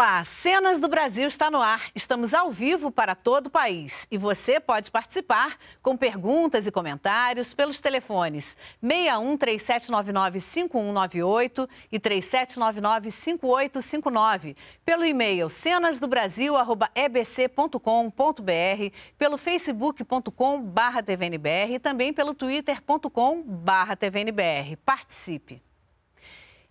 Olá, Cenas do Brasil está no ar. Estamos ao vivo para todo o país e você pode participar com perguntas e comentários pelos telefones 61 3799 5198 e 3799 5859, pelo e-mail cenasdobrasil@ebc.com.br, pelo facebook.com/tvnbr e também pelo twitter.com/tvnbr. Participe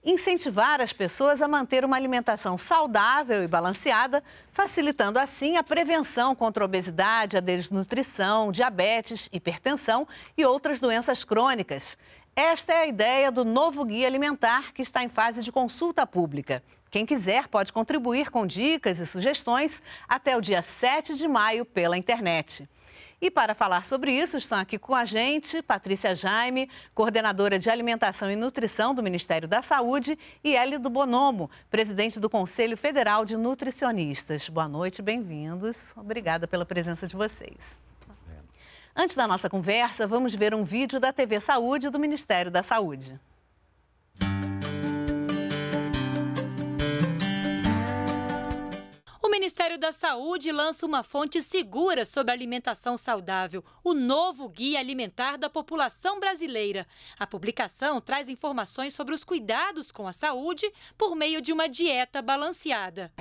incentivar as pessoas a manter uma alimentação saudável e balanceada, facilitando assim a prevenção contra a obesidade, a desnutrição, diabetes, hipertensão e outras doenças crônicas. Esta é a ideia do novo Guia Alimentar, que está em fase de consulta pública. Quem quiser pode contribuir com dicas e sugestões até o dia 7 de maio pela internet. E para falar sobre isso, estão aqui com a gente Patrícia Jaime, coordenadora de Alimentação e Nutrição do Ministério da Saúde, e Hélio Bonomo, presidente do Conselho Federal de Nutricionistas. Boa noite, bem-vindos. Obrigada pela presença de vocês. Antes da nossa conversa, vamos ver um vídeo da TV Saúde do Ministério da Saúde. Ministério da Saúde lança uma fonte segura sobre alimentação saudável, o novo Guia Alimentar da População Brasileira. A publicação traz informações sobre os cuidados com a saúde por meio de uma dieta balanceada.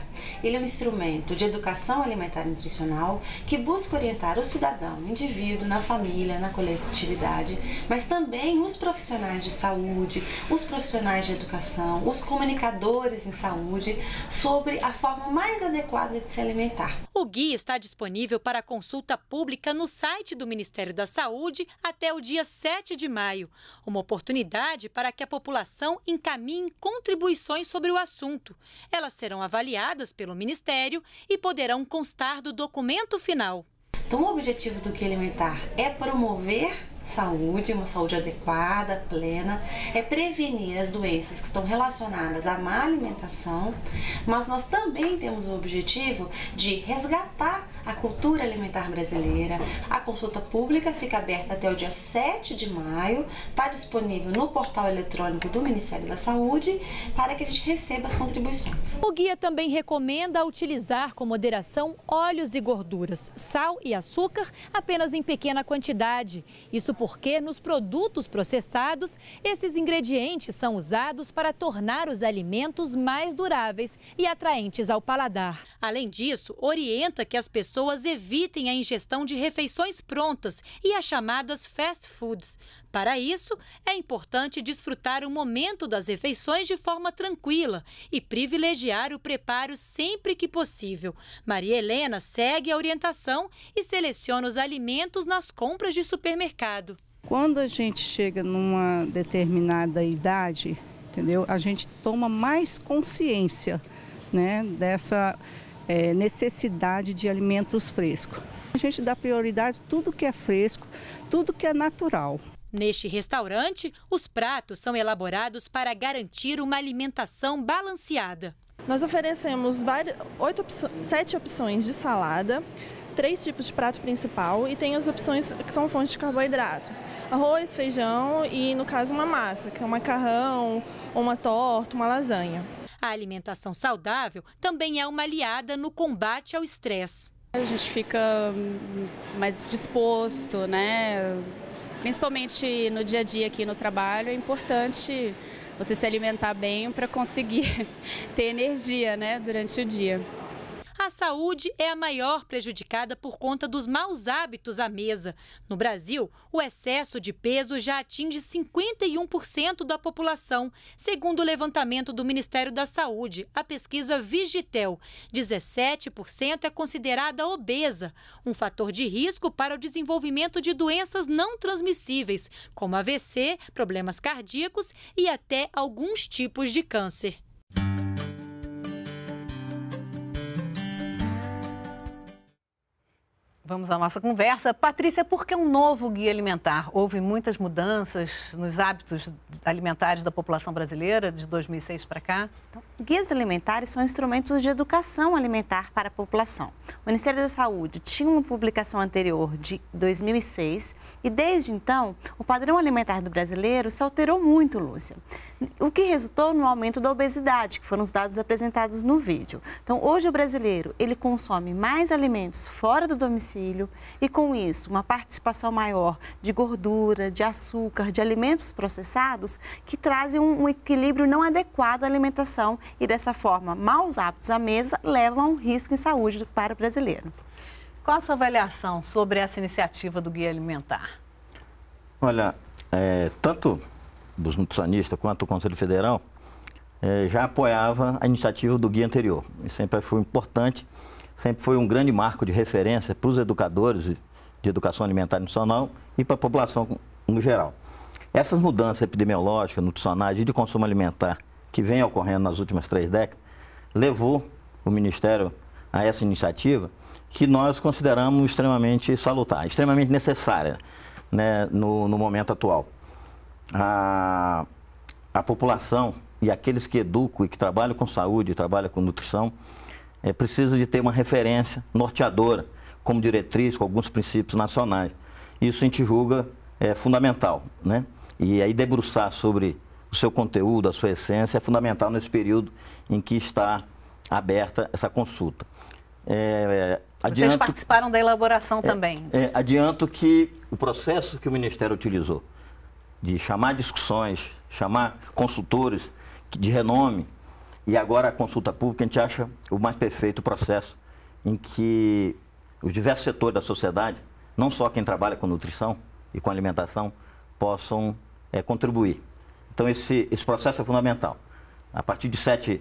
Ele é um instrumento de educação alimentar e nutricional que busca orientar o cidadão, o indivíduo, na família, na coletividade, mas também os profissionais de saúde, os profissionais de educação, os comunicadores em saúde sobre a forma mais adequada de se alimentar. O guia está disponível para consulta pública no site do Ministério da Saúde até o dia 7 de maio. Uma oportunidade para que a população encaminhe contribuições sobre o assunto. Elas serão avaliadas pelo Ministério e poderão constar do documento final. Então, o objetivo do que alimentar é promover saúde, uma saúde adequada, plena, é prevenir as doenças que estão relacionadas à má alimentação, mas nós também temos o objetivo de resgatar a cultura alimentar brasileira. A consulta pública fica aberta até o dia 7 de maio, está disponível no portal eletrônico do Ministério da Saúde para que a gente receba as contribuições. O guia também recomenda utilizar com moderação óleos e gorduras, sal e açúcar apenas em pequena quantidade. Isso porque nos produtos processados, esses ingredientes são usados para tornar os alimentos mais duráveis e atraentes ao paladar. Além disso, orienta que as pessoas evitem a ingestão de refeições prontas e as chamadas fast foods. Para isso, é importante desfrutar o momento das refeições de forma tranquila e privilegiar o preparo sempre que possível. Maria Helena segue a orientação e seleciona os alimentos nas compras de supermercado. Quando a gente chega numa determinada idade, entendeu? A gente toma mais consciência, né, dessa é, necessidade de alimentos frescos. A gente dá prioridade tudo que é fresco, tudo que é natural. Neste restaurante, os pratos são elaborados para garantir uma alimentação balanceada. Nós oferecemos várias, oito, sete opções de salada, três tipos de prato principal e tem as opções que são fontes de carboidrato. Arroz, feijão e, no caso, uma massa, que é um macarrão, uma torta, uma lasanha. A alimentação saudável também é uma aliada no combate ao estresse. A gente fica mais disposto, né? principalmente no dia a dia aqui no trabalho, é importante você se alimentar bem para conseguir ter energia né, durante o dia a saúde é a maior prejudicada por conta dos maus hábitos à mesa. No Brasil, o excesso de peso já atinge 51% da população, segundo o levantamento do Ministério da Saúde, a pesquisa Vigitel. 17% é considerada obesa, um fator de risco para o desenvolvimento de doenças não transmissíveis, como AVC, problemas cardíacos e até alguns tipos de câncer. Vamos à nossa conversa. Patrícia, por que um novo guia alimentar? Houve muitas mudanças nos hábitos alimentares da população brasileira de 2006 para cá? Então, guias alimentares são instrumentos de educação alimentar para a população. O Ministério da Saúde tinha uma publicação anterior de 2006 e, desde então, o padrão alimentar do brasileiro se alterou muito, Lúcia. O que resultou no aumento da obesidade, que foram os dados apresentados no vídeo. Então, hoje o brasileiro, ele consome mais alimentos fora do domicílio domicílio e, com isso, uma participação maior de gordura, de açúcar, de alimentos processados que trazem um, equilíbrio não adequado à alimentação e, dessa forma, maus hábitos à mesa levam a um risco em saúde para o brasileiro. Qual a sua avaliação sobre essa iniciativa do Guia Alimentar? Olha, é, tanto dos nutricionistas quanto o Conselho Federal é, já apoiava a iniciativa do guia anterior. E sempre foi importante sempre foi um grande marco de referência para os educadores de educação alimentar nutricional e para a população no geral. Essas mudanças epidemiológicas, nutricionais e de consumo alimentar que vem ocorrendo nas últimas três décadas levou o Ministério a essa iniciativa que nós consideramos extremamente salutar, extremamente necessária né, no, no momento atual. A, a população e aqueles que educam e que trabalham com saúde, trabalham com nutrição, é, precisa de ter uma referência norteadora, como diretriz, com alguns princípios nacionais. Isso a gente julga é, fundamental. Né? E aí debruçar sobre o seu conteúdo, a sua essência, é fundamental nesse período em que está aberta essa consulta. É, é adianto, Vocês participaram da elaboração é, também. É, adianto que o processo que o Ministério utilizou de chamar discussões, chamar consultores de renome, e agora a consulta pública a gente acha o mais perfeito processo em que os diversos setores da sociedade, não só quem trabalha com nutrição e com alimentação, possam é, contribuir. Então esse, esse processo é fundamental. A partir de 7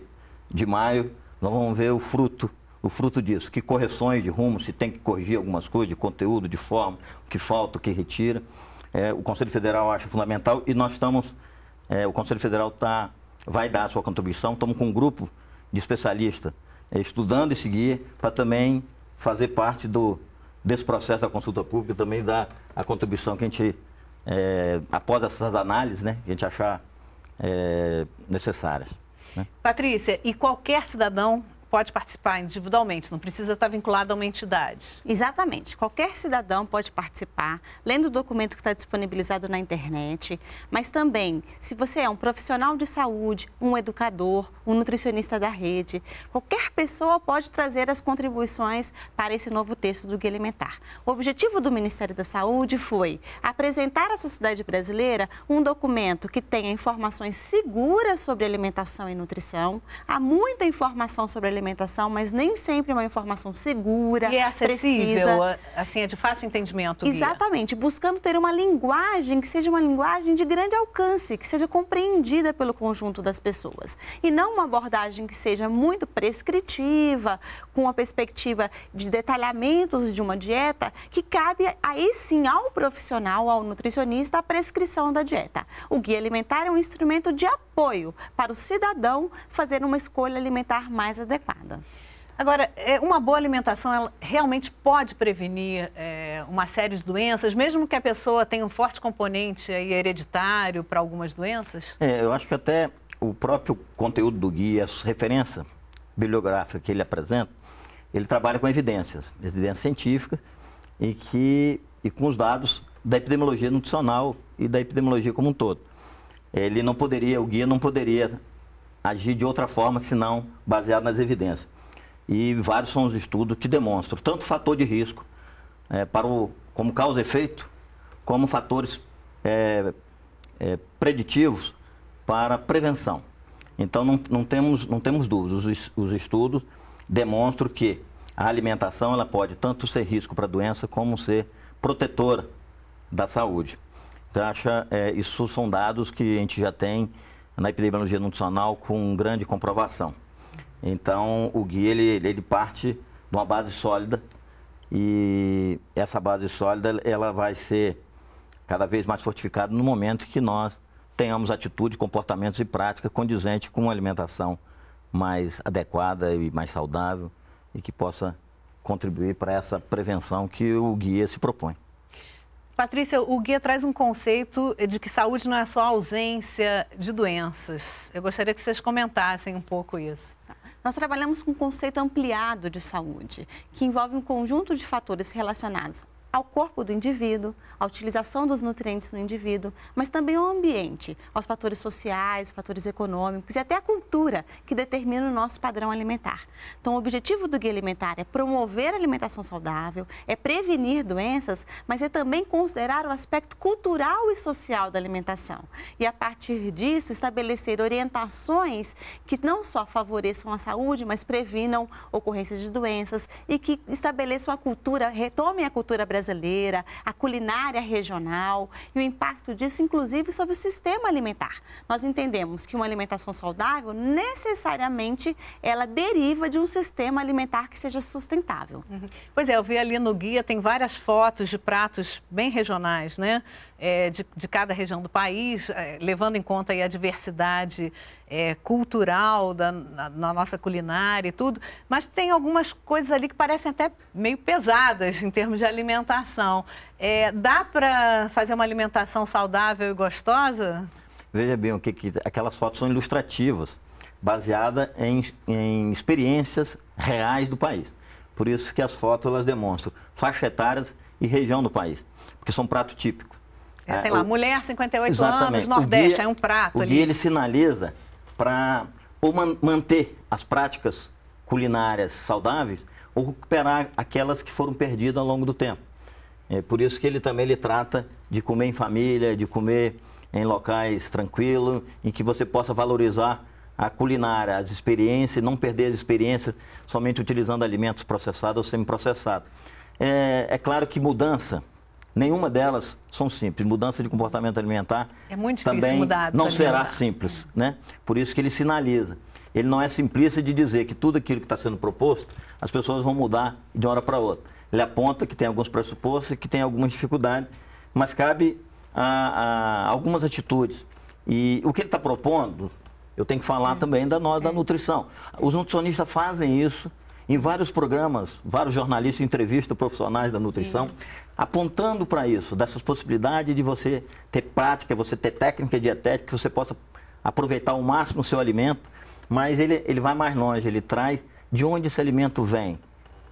de maio, nós vamos ver o fruto, o fruto disso, que correções de rumo, se tem que corrigir algumas coisas, de conteúdo, de forma, o que falta, o que retira. É, o Conselho Federal acha fundamental e nós estamos, é, o Conselho Federal está vai dar a sua contribuição. Estamos com um grupo de especialistas eh, estudando esse guia para também fazer parte do, desse processo da consulta pública, também dar a contribuição que a gente, é, após essas análises, né, que a gente achar é, necessárias. Né. Patrícia, e qualquer cidadão pode participar individualmente, não precisa estar vinculado a uma entidade. Exatamente. Qualquer cidadão pode participar, lendo o documento que está disponibilizado na internet, mas também, se você é um profissional de saúde, um educador, um nutricionista da rede, qualquer pessoa pode trazer as contribuições para esse novo texto do Guia Alimentar. O objetivo do Ministério da Saúde foi apresentar à sociedade brasileira um documento que tenha informações seguras sobre alimentação e nutrição, há muita informação sobre alimentação alimentação, mas nem sempre é uma informação segura. E é acessível, precisa... assim, é de fácil entendimento. Guia. Exatamente, buscando ter uma linguagem que seja uma linguagem de grande alcance, que seja compreendida pelo conjunto das pessoas. E não uma abordagem que seja muito prescritiva, com a perspectiva de detalhamentos de uma dieta, que cabe aí sim ao profissional, ao nutricionista, a prescrição da dieta. O guia alimentar é um instrumento de apoio para o cidadão fazer uma escolha alimentar mais adequada preocupada. Agora, é, uma boa alimentação ela realmente pode prevenir é, uma série de doenças, mesmo que a pessoa tenha um forte componente aí, hereditário para algumas doenças? É, eu acho que até o próprio conteúdo do guia, a referência bibliográfica que ele apresenta, ele trabalha com evidências, evidências científicas e, que, e com os dados da epidemiologia nutricional e da epidemiologia como um todo. Ele não poderia, o guia não poderia agir de outra forma, senão baseado nas evidências. E vários são os estudos que demonstram tanto fator de risco é, para o, como causa e efeito, como fatores é, é, preditivos para prevenção. Então não, não, temos, não temos dúvidas. Os, os estudos demonstram que a alimentação ela pode tanto ser risco para a doença como ser protetora da saúde. Então, acha, é, isso são dados que a gente já tem na epidemiologia nutricional com grande comprovação. Então, o guia ele, ele parte de uma base sólida e essa base sólida ela vai ser cada vez mais fortificada no momento que nós tenhamos atitude, comportamentos e prática condizente com uma alimentação mais adequada e mais saudável e que possa contribuir para essa prevenção que o guia se propõe. Patrícia, o guia traz um conceito de que saúde não é só ausência de doenças. Eu gostaria que vocês comentassem um pouco isso. Tá. Nós trabalhamos com um conceito ampliado de saúde, que envolve um conjunto de fatores relacionados ao corpo do indivíduo, à utilização dos nutrientes no indivíduo, mas também ao ambiente, aos fatores sociais, fatores econômicos e até à cultura que determina o nosso padrão alimentar. Então, o objetivo do guia alimentar é promover a alimentação saudável, é prevenir doenças, mas é também considerar o aspecto cultural e social da alimentação. E a partir disso, estabelecer orientações que não só favoreçam a saúde, mas previnam ocorrência de doenças e que estabeleçam a cultura, retomem a cultura brasileira brasileira, a culinária regional e o impacto disso, inclusive, sobre o sistema alimentar. Nós entendemos que uma alimentação saudável necessariamente ela deriva de um sistema alimentar que seja sustentável. Uhum. Pois é, eu vi ali no guia, tem várias fotos de pratos bem regionais, né? É, de, de cada região do país, é, levando em conta a diversidade é, cultural da, na, na, nossa culinária e tudo, mas tem algumas coisas ali que parecem até meio pesadas em termos de alimentação. É, dá para fazer uma alimentação saudável e gostosa? Veja bem, o que, que aquelas fotos são ilustrativas, baseada em, em experiências reais do país. Por isso que as fotos elas demonstram faixa etária e região do país, porque são prato típico. É, é tem lá, mulher, 58 Exatamente. anos, Nordeste, guia, é um prato o ali. E ele sinaliza para ou man manter as práticas culinárias saudáveis ou recuperar aquelas que foram perdidas ao longo do tempo. É por isso que ele também ele trata de comer em família, de comer em locais tranquilos, em que você possa valorizar a culinária, as experiências, não perder as experiências somente utilizando alimentos processados ou semi-processados. É, é claro que mudança Nenhuma delas são simples. Mudança de comportamento alimentar é muito difícil também mudar não será simples, né? Por isso que ele sinaliza. Ele não é simplista de dizer que tudo aquilo que está sendo proposto, as pessoas vão mudar de uma hora para outra. Ele aponta que tem alguns pressupostos e que tem algumas dificuldades, mas cabe a, a algumas atitudes. E o que ele está propondo, eu tenho que falar é. também da, nossa é. nutrição. Os nutricionistas fazem isso em vários programas, vários jornalistas entrevistam profissionais da nutrição, apontando para isso, dessas possibilidades de você ter prática, você ter técnica dietética, que você possa aproveitar ao máximo o seu alimento, mas ele, ele vai mais longe, ele traz de onde esse alimento vem,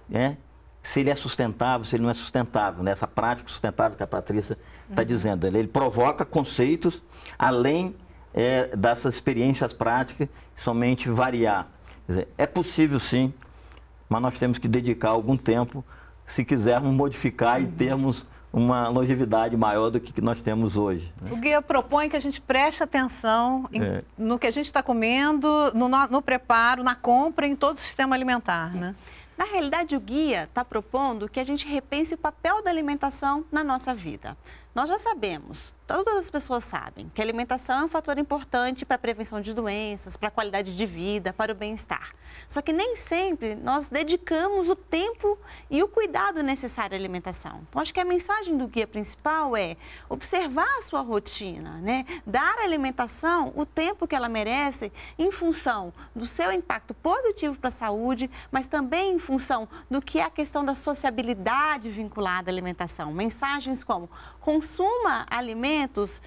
né? se ele é sustentável, se ele não é sustentável, né? essa prática sustentável que a Patrícia está uhum. dizendo. Ele, né? ele, provoca conceitos além é, dessas experiências práticas, somente variar. é possível sim mas nós temos que dedicar algum tempo se quisermos modificar uhum. e termos uma longevidade maior do que nós temos hoje. Né? O guia propõe que a gente preste atenção em, é. no que a gente está comendo, no, no, preparo, na compra, em todo o sistema alimentar, né? Na realidade, o guia está propondo que a gente repense o papel da alimentação na nossa vida. Nós já sabemos Todas as pessoas sabem que a alimentação é um fator importante para a prevenção de doenças, para a qualidade de vida, para o bem-estar. Só que nem sempre nós dedicamos o tempo e o cuidado necessário à alimentação. Então, acho que a mensagem do guia principal é observar a sua rotina, né? dar à alimentação o tempo que ela merece em função do seu impacto positivo para a saúde, mas também em função do que é a questão da sociabilidade vinculada à alimentação. Mensagens como consuma alimentos momentos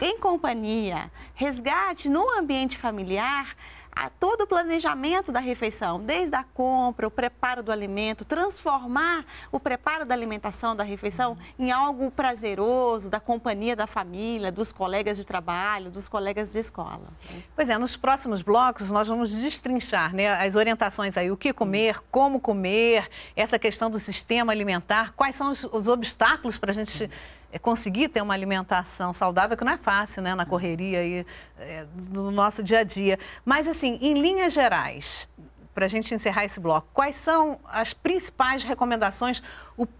em companhia, resgate no ambiente familiar a todo o planejamento da refeição, desde a compra, o preparo do alimento, transformar o preparo da alimentação, da refeição, em algo prazeroso, da companhia da família, dos colegas de trabalho, dos colegas de escola. Pois é, nos próximos blocos nós vamos destrinchar né, as orientações aí, o que comer, como comer, essa questão do sistema alimentar, quais são os, os obstáculos para a gente é, conseguir ter uma alimentação saudável, que não é fácil, né, na é. correria e é, no nosso dia a dia. Mas, assim, em linhas gerais, para a gente encerrar esse bloco, quais são as principais recomendações,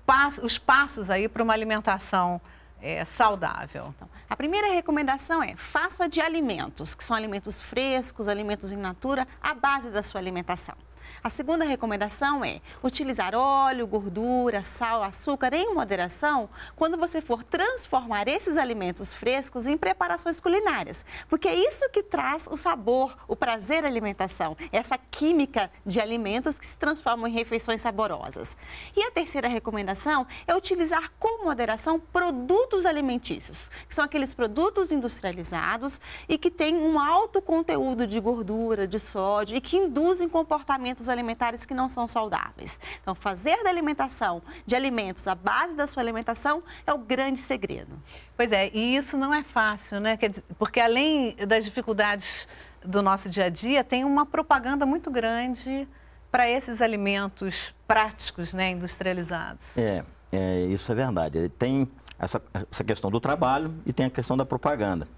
passo, os passos aí para uma alimentação é, saudável? Então, a primeira recomendação é faça de alimentos, que são alimentos frescos, alimentos in natura, a base da sua alimentação. A segunda recomendação é utilizar óleo, gordura, sal, açúcar em moderação quando você for transformar esses alimentos frescos em preparações culinárias, porque é isso que traz o sabor, o prazer à alimentação, essa química de alimentos que se transformam em refeições saborosas. E a terceira recomendação é utilizar com moderação produtos alimentícios, que são aqueles produtos industrializados e que têm um alto conteúdo de gordura, de sódio e que induzem comportamentos alimentares que não são saudáveis. Então, fazer da alimentação de alimentos a base da sua alimentação é o grande segredo. Pois é, e isso não é fácil, né? Dizer, porque além das dificuldades do nosso dia a dia, tem uma propaganda muito grande para esses alimentos práticos, né, industrializados. É, é isso é verdade. Tem essa, essa questão do trabalho e tem a questão da propaganda,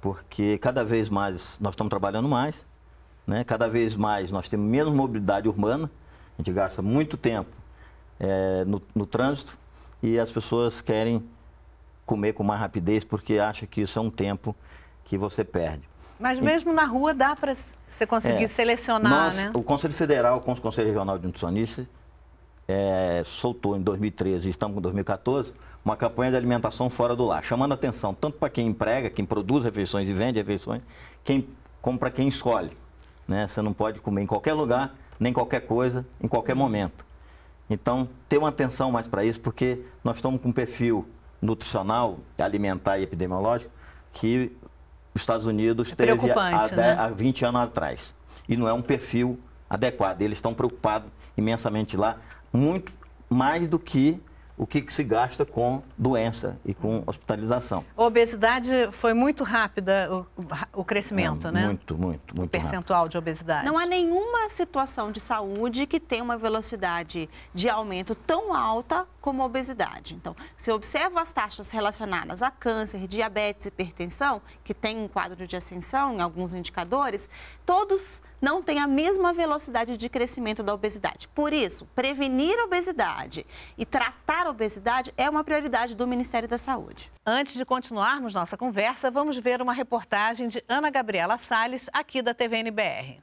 porque cada vez mais nós estamos trabalhando mais né? Cada vez mais nós temos menos mobilidade urbana, a gente gasta muito tempo é, no, no trânsito e as pessoas querem comer com mais rapidez porque acha que isso é um tempo que você perde. Mas mesmo e... na rua dá para você conseguir é, selecionar, nós, né? O Conselho Federal com o Conselho Regional de Nutricionistas é, soltou em 2013 e estamos com 2014 uma campanha de alimentação fora do lar, chamando atenção tanto para quem emprega, quem produz refeições e vende refeições, quem, como para quem escolhe. Né? Você não pode comer em qualquer lugar, nem qualquer coisa, em qualquer momento. Então, ter uma atenção mais para isso, porque nós estamos com um perfil nutricional, alimentar e epidemiológico que os Estados Unidos é teve há, né? há 20 anos atrás. E não é um perfil adequado. Eles estão preocupados imensamente lá, muito mais do que o que, que se gasta com doença e com hospitalização. A obesidade foi muito rápida o, o crescimento, é, né? Muito, muito, muito. O percentual rápido. de obesidade. Não há nenhuma situação de saúde que tenha uma velocidade de aumento tão alta como a obesidade. Então, se observa as taxas relacionadas a câncer, diabetes, hipertensão, que tem um quadro de ascensão em alguns indicadores, todos não tem a mesma velocidade de crescimento da obesidade. Por isso, prevenir a obesidade e tratar a obesidade é uma prioridade do Ministério da Saúde. Antes de continuarmos nossa conversa, vamos ver uma reportagem de Ana Gabriela Sales aqui da TVNBR.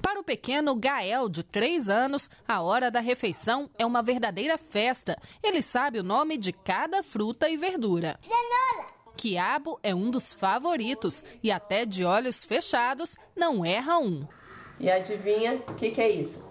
Para o pequeno Gael, de 3 anos, a hora da refeição é uma verdadeira festa. Ele sabe o nome de cada fruta e verdura. Cenoura, Quiabo é um dos favoritos e até de olhos fechados não erra um. E adivinha o que, que é isso?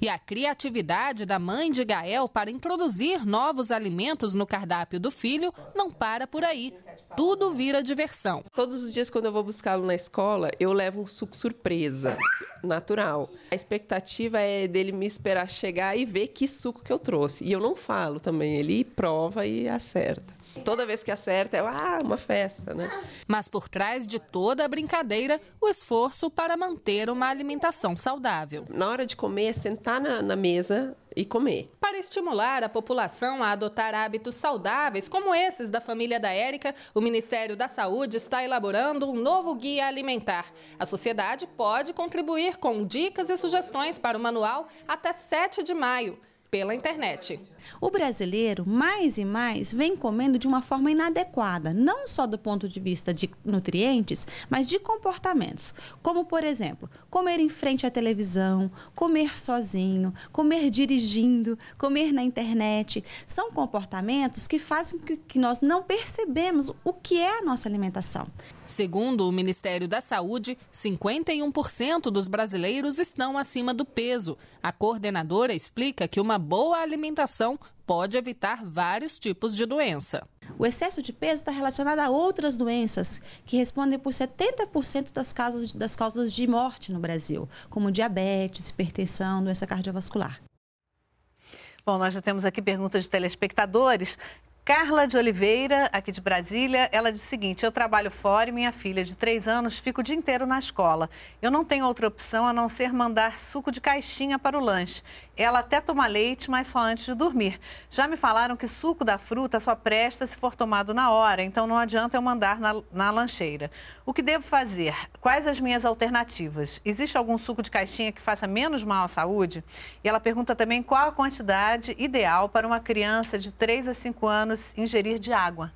E a criatividade da mãe de Gael para introduzir novos alimentos no cardápio do filho não para por aí. Tudo vira diversão. Todos os dias, quando eu vou buscá-lo na escola, eu levo um suco surpresa, natural. A expectativa é dele me esperar chegar e ver que suco que eu trouxe. E eu não falo também, ele prova e acerta. Toda vez que acerta, é ah, uma festa, né? Mas por trás de toda a brincadeira, o esforço para manter uma alimentação saudável. Na hora de comer, é sentar na, na mesa e comer. Para estimular a população a adotar hábitos saudáveis, como esses da família da Érica, o Ministério da Saúde está elaborando um novo guia alimentar. A sociedade pode contribuir com dicas e sugestões para o manual até 7 de maio, pela internet. O brasileiro, mais e mais, vem comendo de uma forma inadequada, não só do ponto de vista de nutrientes, mas de comportamentos. Como, por exemplo, comer em frente à televisão, comer sozinho, comer dirigindo, comer na internet. São comportamentos que fazem com que nós não percebemos o que é a nossa alimentação. Segundo o Ministério da Saúde, 51% dos brasileiros estão acima do peso. A coordenadora explica que uma boa alimentação pode evitar vários tipos de doença. O excesso de peso está relacionado a outras doenças que respondem por 70% das causas, das causas de morte no Brasil, como diabetes, hipertensão, doença cardiovascular. Bom, nós já temos aqui perguntas de telespectadores. Carla de Oliveira, aqui de Brasília, ela diz o seguinte: Eu trabalho fora e minha filha de 3 anos fica o dia inteiro na escola. Eu não tenho outra opção a não ser mandar suco de caixinha para o lanche ela até toma leite, mas só antes de dormir. Já me falaram que suco da fruta só presta se for tomado na hora, então não adianta eu mandar na, na lancheira. O que devo fazer? Quais as minhas alternativas? Existe algum suco de caixinha que faça menos mal à saúde? E ela pergunta também qual a quantidade ideal para uma criança de 3 a 5 anos ingerir de água.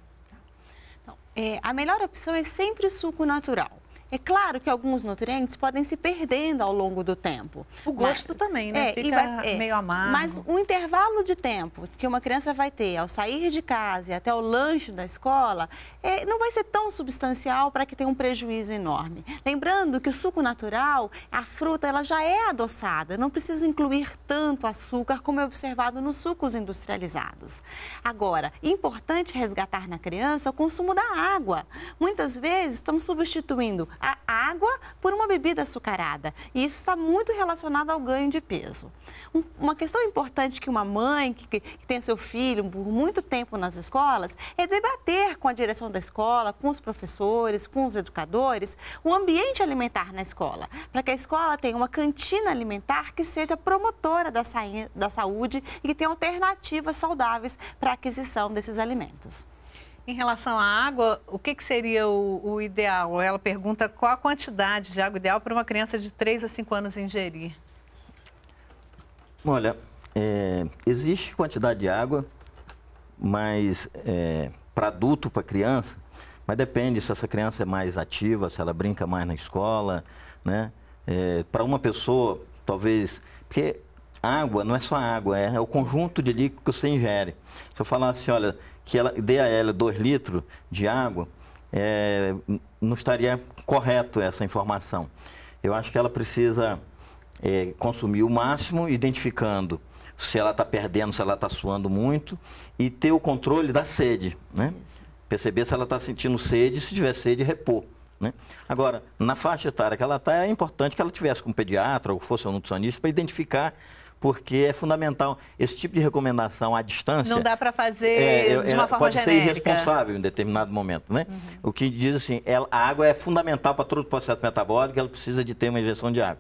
Então, é, a melhor opção é sempre o suco natural. É claro que alguns nutrientes podem se perdendo ao longo do tempo. O gosto mas, também, né? É, Fica vai, é, meio amargo. Mas o intervalo de tempo que uma criança vai ter ao sair de casa e até o lanche da escola é, não vai ser tão substancial para que tenha um prejuízo enorme. Lembrando que o suco natural, a fruta, ela já é adoçada. Não precisa incluir tanto açúcar como é observado nos sucos industrializados. Agora, importante resgatar na criança o consumo da água. Muitas vezes estamos substituindo a água por uma bebida açucarada. E isso está muito relacionado ao ganho de peso. Um, uma questão importante que uma mãe que, que tem seu filho por muito tempo nas escolas é debater com a direção da escola, com os professores, com os educadores, o ambiente alimentar na escola, para que a escola tenha uma cantina alimentar que seja promotora da, da saúde e que tenha alternativas saudáveis para a aquisição desses alimentos. Em relação à água, o que, que seria o, o, ideal? Ela pergunta qual a quantidade de água ideal para uma criança de 3 a 5 anos ingerir. Olha, é, existe quantidade de água, mas é, para adulto, para criança, mas depende se essa criança é mais ativa, se ela brinca mais na escola, né? É, para uma pessoa, talvez. Porque água não é só água, é, é o conjunto de líquido que você ingere. Se eu falar assim, olha, que ela, dê a ela 2 litros de água, é, não estaria correto essa informação. Eu acho que ela precisa é, consumir o máximo, identificando se ela está perdendo, se ela está suando muito, e ter o controle da sede, né? Perceber se ela está sentindo sede, se tiver sede, repor. Né? Agora, na faixa etária que ela está, é importante que ela tivesse com um pediatra ou fosse um nutricionista para identificar porque é fundamental. Esse tipo de recomendação à distância. Não dá para fazer é, de uma forma pode genérica. Pode ser irresponsável em determinado momento, né? Uhum. O que diz assim, ela, a água é fundamental para todo o processo metabólico, ela precisa de ter uma injeção de água.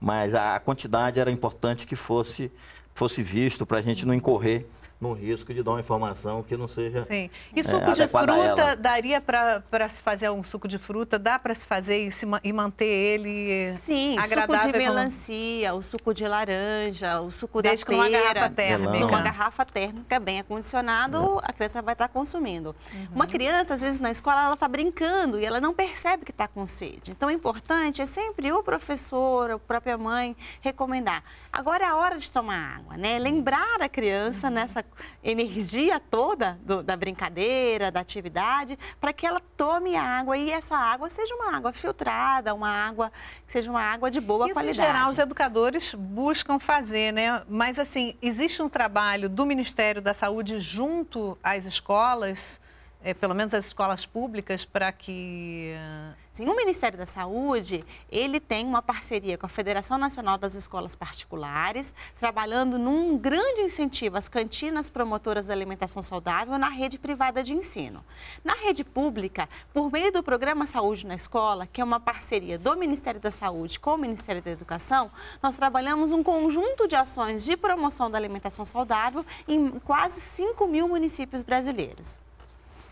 Mas a, a quantidade era importante que fosse, fosse visto para a gente não incorrer no risco de dar uma informação que não seja. Sim. E é, suco é, de fruta daria para se fazer um suco de fruta? Dá para se fazer e, se, e, manter ele Sim, agradável? Suco de melancia, o suco de laranja, o suco Desde da pera. Numa garrafa térmica. Numa garrafa térmica bem acondicionado, uhum. a criança vai estar tá consumindo. Uhum. Uma criança, às vezes, na escola, ela está brincando e ela não percebe que está com sede. Então, o importante é sempre o professor, a própria mãe, recomendar. Agora é a hora de tomar água, né? Lembrar a criança uhum. nessa energia toda do, da brincadeira, da atividade, para que ela tome a água e essa água seja uma água filtrada, uma água que seja uma água de boa Isso, qualidade. Em geral, os educadores buscam fazer, né? Mas assim, existe um trabalho do Ministério da Saúde junto às escolas é, pelo menos as escolas públicas, para que. Eh, Sim, o Ministério da Saúde ele tem uma parceria com a Federação Nacional das Escolas Particulares, trabalhando num grande incentivo às cantinas promotoras da alimentação saudável na rede privada de ensino. Na rede pública, por meio do programa Saúde na Escola, que é uma parceria do Ministério da Saúde com o Ministério da Educação, nós trabalhamos um conjunto de ações de promoção da alimentação saudável em quase 5 mil municípios brasileiros.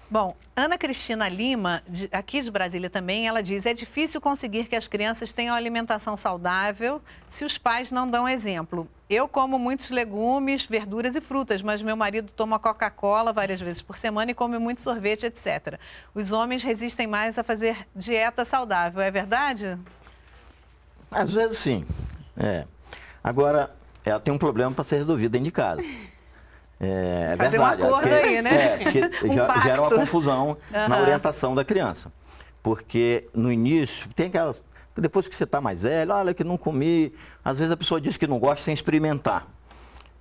Bom, Ana Cristina Lima, de, aqui de Brasília também, ela diz: é difícil conseguir que as crianças tenham alimentação saudável se os pais não dão exemplo. Eu como muitos legumes, verduras e frutas, mas meu marido toma Coca-Cola várias vezes por semana e come muito sorvete, etc. Os homens resistem mais a fazer dieta saudável, é verdade? Às vezes sim. É. Agora, ela tem um problema para ser resolvido dentro de casa. É, é Fazer verdade. um é acordo porque, aí, né? É, porque um já, gera uma confusão uhum. na orientação da criança. Porque no início, tem aquelas. Depois que você está mais velho, olha que não comi. Às vezes a pessoa diz que não gosta sem experimentar.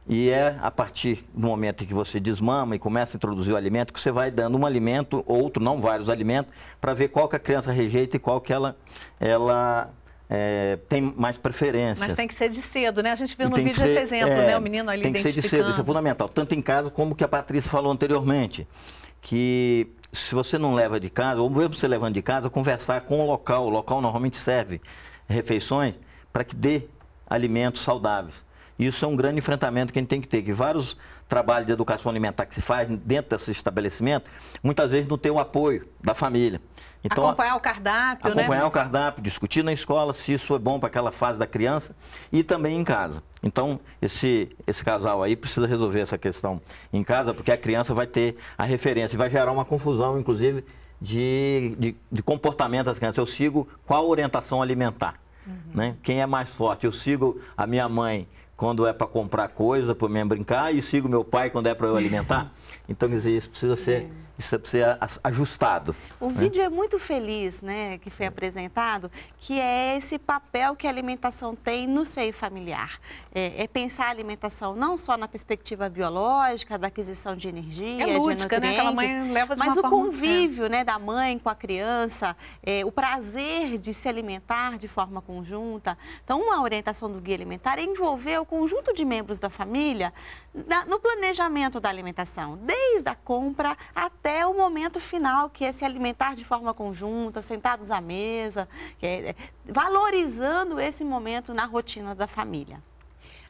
E é a partir do momento em que você desmama e começa a introduzir o alimento que você vai dando um alimento, outro, não vários alimentos, para ver qual que a criança rejeita e qual que ela, ela é, tem mais preferência. Mas tem que ser de cedo, né? A gente viu no vídeo ser, esse exemplo, né? é, né? O menino ali Tem que ser de cedo, isso é fundamental. Tanto em casa como que a Patrícia falou anteriormente, que se você não leva de casa, ou mesmo você levando de casa, conversar com o local. O local normalmente serve refeições para que dê alimentos saudáveis. Isso é um grande enfrentamento que a gente tem que ter, que vários trabalhos de educação alimentar que se faz dentro desse estabelecimento, muitas vezes não tem o apoio da família. Então, acompanhar o cardápio, né? Acompanhar né? o cardápio, discutir na escola se isso é bom para aquela fase da criança e também em casa. Então, esse, esse casal aí precisa resolver essa questão em casa, porque a criança vai ter a referência, vai gerar uma confusão, inclusive, de, de, de comportamento das crianças. Eu sigo qual orientação alimentar, uhum. né? Quem é mais forte? Eu sigo a minha mãe quando é para comprar coisa, para me brincar, e sigo meu pai quando é para eu alimentar. Então, quer dizer, isso precisa ser é isso é precisa ser ajustado. O né? vídeo é muito feliz, né, que foi apresentado, que é esse papel que a alimentação tem no seio familiar. É, é pensar a alimentação não só na perspectiva biológica, da aquisição de energia, é lúdica, de né? Aquela mãe leva de mas o convívio, né, da mãe com a criança, é, o prazer de se alimentar de forma conjunta. Então, uma orientação do guia alimentar é envolver o conjunto de membros da família no planejamento da alimentação, desde a compra até até o momento final, que é se alimentar de forma conjunta, sentados à mesa, é, é, valorizando esse momento na rotina da família.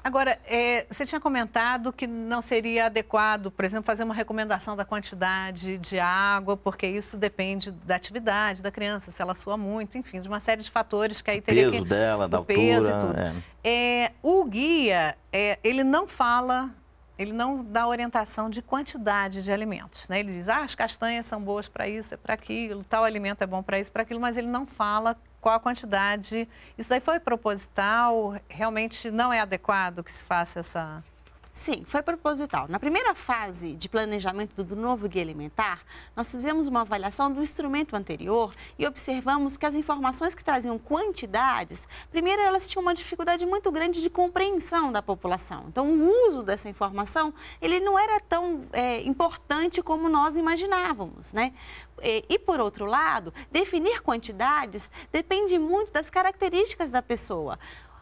Agora, é, você tinha comentado que não seria adequado, por exemplo, fazer uma recomendação da quantidade de água, porque isso depende da atividade da criança, se ela sua muito, enfim, de uma série de fatores que aí teria o peso que... dela, da altura, peso e tudo. É. É, o guia, é, ele não fala ele não dá orientação de quantidade de alimentos. Né? Ele diz, ah, as castanhas são boas para isso, é para aquilo, tal alimento é bom para isso, para aquilo, mas ele não fala qual a quantidade. Isso daí foi proposital? Realmente não é adequado que se faça essa Sim, foi proposital. Na primeira fase de planejamento do novo guia alimentar, nós fizemos uma avaliação do instrumento anterior e observamos que as informações que traziam quantidades, primeiro elas tinham uma dificuldade muito grande de compreensão da população. Então, o uso dessa informação, ele não era tão é, importante como nós imaginávamos, né? E, por outro lado, definir quantidades depende muito das características da pessoa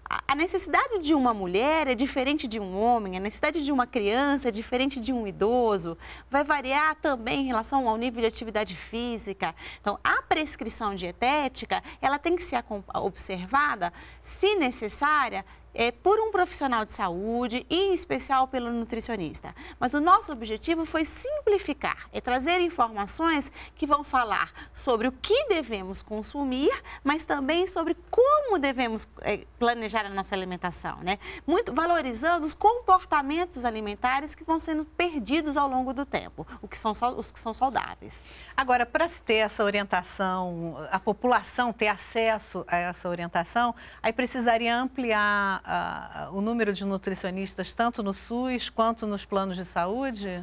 a necessidade de uma mulher é diferente de um homem, a necessidade de uma criança é diferente de um idoso, vai variar também em relação ao nível de atividade física. Então, a prescrição dietética, ela tem que ser observada, se necessária, é, por um profissional de saúde e, em especial, pelo nutricionista. Mas o nosso objetivo foi simplificar, é trazer informações que vão falar sobre o que devemos consumir, mas também sobre como devemos é, planejar a nossa alimentação, né? Muito valorizando os comportamentos alimentares que vão sendo perdidos ao longo do tempo, o que são, os que são saudáveis. Agora, para ter essa orientação, a população ter acesso a essa orientação, aí precisaria ampliar a, o número de nutricionistas tanto no SUS quanto nos planos de saúde?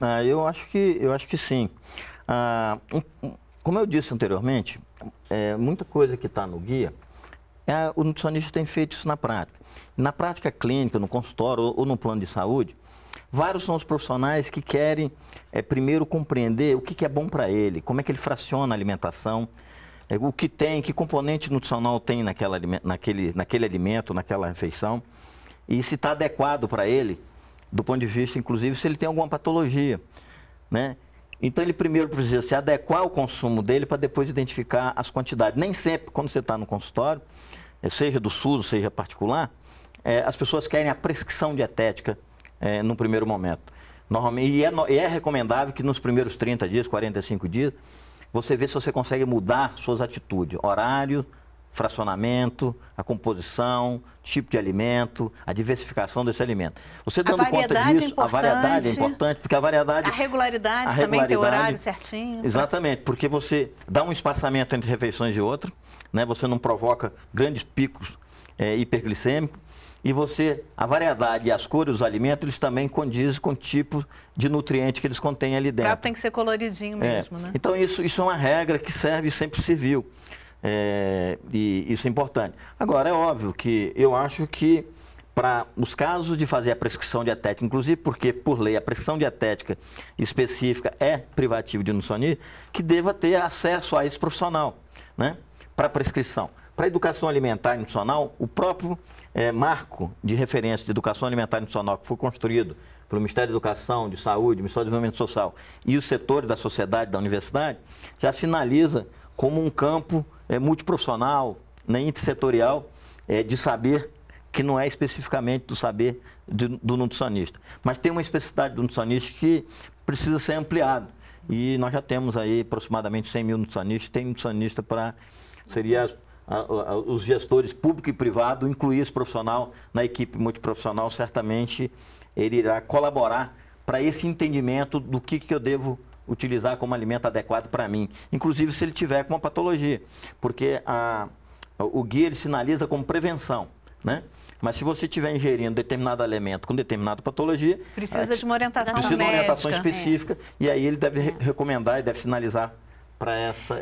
Ah, eu acho que eu acho que sim. Ah, um, como eu disse anteriormente, é, muita coisa que está no guia, é, o nutricionista tem feito isso na prática. Na prática clínica, no consultório ou, ou no plano de saúde, Vários são os profissionais que querem é, primeiro compreender o que, que é bom para ele, como é que ele fraciona a alimentação, é, o que tem, que componente nutricional tem naquela, naquele, naquele alimento, naquela refeição, e se está adequado para ele, do ponto de vista, inclusive, se ele tem alguma patologia. Né? Então ele primeiro precisa se adequar ao consumo dele para depois identificar as quantidades. Nem sempre, quando você está no consultório, é, seja do SUS, seja particular, é, as pessoas querem a prescrição dietética é, no primeiro momento. Normalmente, e é, e é recomendável que nos primeiros 30 dias, 45 dias, você vê se você consegue mudar suas atitudes, horário, fracionamento, a composição, tipo de alimento, a diversificação desse alimento. Você dando conta é disso, é a variedade é importante, porque a variedade... A regularidade, a regularidade também, ter o horário certinho. Exatamente, porque você dá um espaçamento entre refeições e outra, né? você não provoca grandes picos é, hiperglicêmicos, e você, a variedade e as cores dos alimentos, eles também condizem com o tipo de nutriente que eles contêm ali dentro. O prato tem que ser coloridinho é. mesmo, é. né? Então, isso, isso é uma regra que serve e sempre serviu. É, e isso é importante. Agora, é óbvio que eu acho que para os casos de fazer a prescrição dietética, inclusive porque, por lei, a prescrição dietética específica é privativa de nutricionista, que deva ter acesso a esse profissional, né? Para prescrição. Para educação alimentar e nutricional, o próprio é, marco de referência de educação alimentar nutricional que foi construído pelo Ministério da Educação, de Saúde, Ministério do Desenvolvimento Social e os setores da sociedade, da universidade, já sinaliza como um campo é, multiprofissional, né, intersetorial, é, de saber que não é especificamente do saber de, do nutricionista. Mas tem uma especificidade do nutricionista que precisa ser ampliado. E nós já temos aí aproximadamente 100 mil nutricionistas, tem nutricionista para. Seria a, a, os gestores público e privado, incluir esse profissional na equipe multiprofissional, certamente ele irá colaborar para esse entendimento do que, que eu devo utilizar como alimento adequado para mim, inclusive se ele tiver com uma patologia, porque a, o guia ele sinaliza como prevenção, né? Mas se você estiver ingerindo determinado alimento com determinada patologia, precisa de uma orientação, precisa de uma orientação médica. específica é. e aí ele deve é. recomendar e deve sinalizar para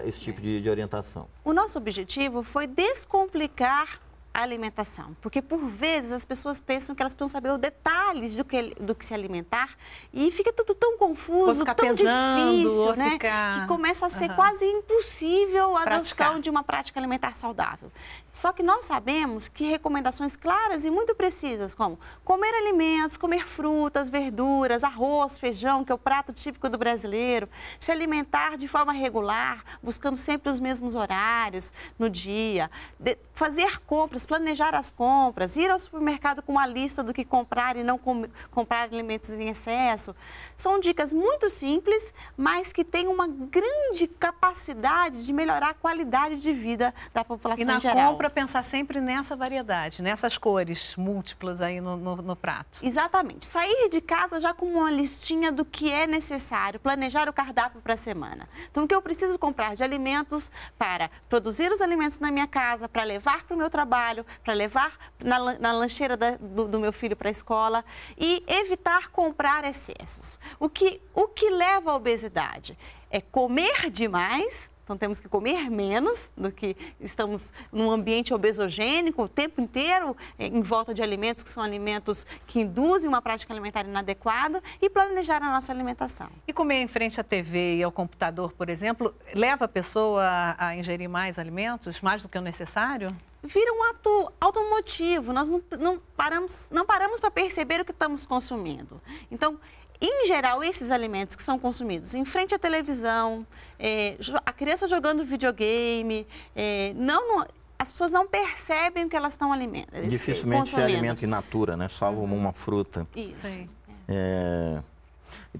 esse tipo de, de orientação? O nosso objetivo foi descomplicar a alimentação, porque por vezes as pessoas pensam que elas precisam saber os detalhes do que, do que se alimentar e fica tudo tão confuso, tão pesando, difícil, né? Ficar... Que começa a ser uhum. quase impossível a Praticar. adoção de uma prática alimentar saudável. Só que nós sabemos que recomendações claras e muito precisas, como comer alimentos, comer frutas, verduras, arroz, feijão, que é o prato típico do brasileiro, se alimentar de forma regular, buscando sempre os mesmos horários no dia, de, fazer compras, planejar as compras, ir ao supermercado com uma lista do que comprar e não com, comprar alimentos em excesso. São dicas muito simples, mas que têm uma grande capacidade de melhorar a qualidade de vida da população e na geral. Compra para pensar sempre nessa variedade, nessas cores múltiplas aí no, no, no prato. Exatamente. Sair de casa já com uma listinha do que é necessário, planejar o cardápio para a semana. Então, o que eu preciso comprar de alimentos para produzir os alimentos na minha casa, para levar para o meu trabalho, para levar na, na lancheira da, do, do meu filho para a escola e evitar comprar excessos. O que, o que leva à obesidade? É comer demais então temos que comer menos do que estamos num ambiente obesogênico o tempo inteiro é, em volta de alimentos que são alimentos que induzem uma prática alimentar inadequada e planejar a nossa alimentação. E comer em frente à TV e ao computador, por exemplo, leva a pessoa a, ingerir mais alimentos, mais do que o necessário? vira um ato automotivo. Nós não, não paramos não paramos para perceber o que estamos consumindo. Então, em geral, esses alimentos que são consumidos em frente à televisão, é, a criança jogando videogame, é, não, as pessoas não percebem o que elas estão alimentando. Dificilmente se é alimento in natura, né? Salvo uhum. uma fruta. Isso. É,